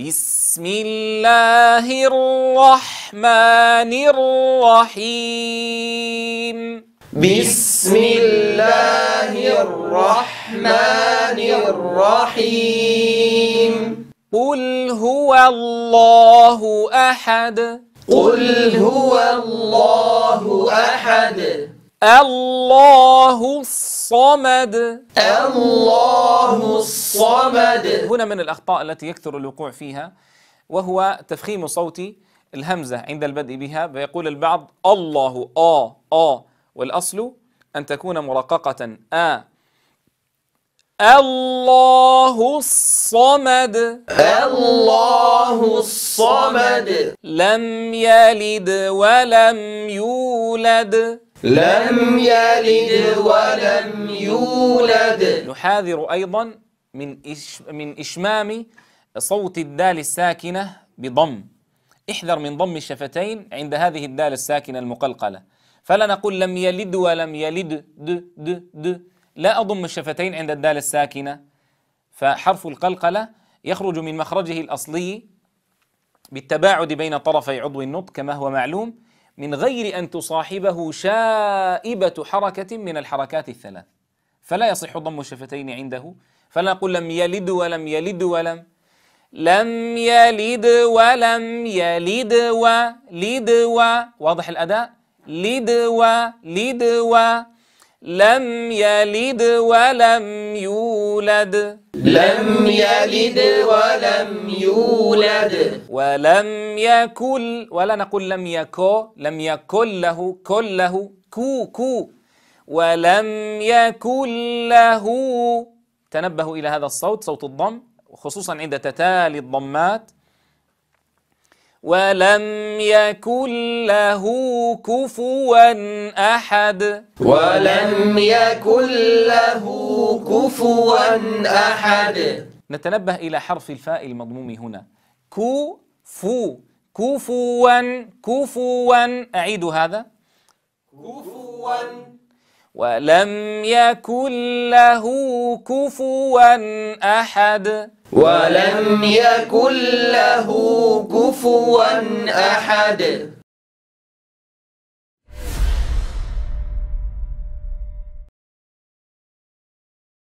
بسم الله الرحمن الرحيم بسم الله الرحمن الرحيم قل هو الله أحد قل هو الله أحد الله الصمد الله الصمد صمد هنا من الأخطاء التي يكثر الوقوع فيها وهو تفخيم صوت الهمزة عند البدء بها فيقول البعض الله آ آ والأصل أن تكون مرققة آ الله الصمد الله الصمد لم يلد ولم يولد لم يلد ولم يولد نحاذر أيضا من إش من إشمام صوت الدال الساكنة بضم احذر من ضم الشفتين عند هذه الدال الساكنة المقلقلة فلا نقول لم يلد ولم يلد د د د لا أضم الشفتين عند الدال الساكنة فحرف القلقلة يخرج من مخرجه الأصلي بالتباعد بين طرفي عضو النطق كما هو معلوم من غير أن تصاحبه شائبة حركة من الحركات الثلاث فلا يصح ضم الشفتين عنده نقول لم يلد ولم يلد ولم لم يلد ولم يلد ولد و واضح الأداء لد ولد و لم يلد ولم يولد لم يلد ولم يولد ولم يكل ولا نقول لم يكو لم يكل له كل له كو كو ولم يكل له تنبهوا إلى هذا الصوت صوت الضم خصوصا عند تتالي الضمات ولم يكن له كفوا أحد ولم يكن له كفوا أحد نتنبه إلى حرف الفاء المضموم هنا كو فو كفوا كفوا أعيد هذا كفوا ولم يكن له كفوا أحد ولم يكن له كفوا أحد